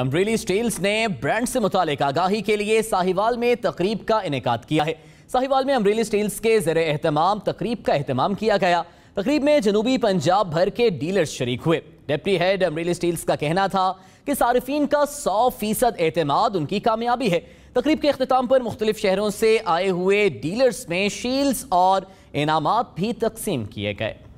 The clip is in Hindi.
अम्ब्रेली स्टील्स ने ब्रांड से मुतल आगाही के लिए साहिवाल में तकरीब का इनका किया है साहिवाल में अम्ब्रेली स्टील्स के जर अहतमाम तकरीब का अहतमाम किया गया तकरीब में जनूबी पंजाब भर के डीलर्स शरीक हुए डिप्टी हेड अम्ब्रेली स्टील्स का कहना था कि सार्फिन का सौ फीसद अहतमाद उनकी कामयाबी है तकरीब के अख्ताम पर मुख्तलिफ शहरों से आए हुए डीलर्स में शील्स और इनाम भी तकसीम किए गए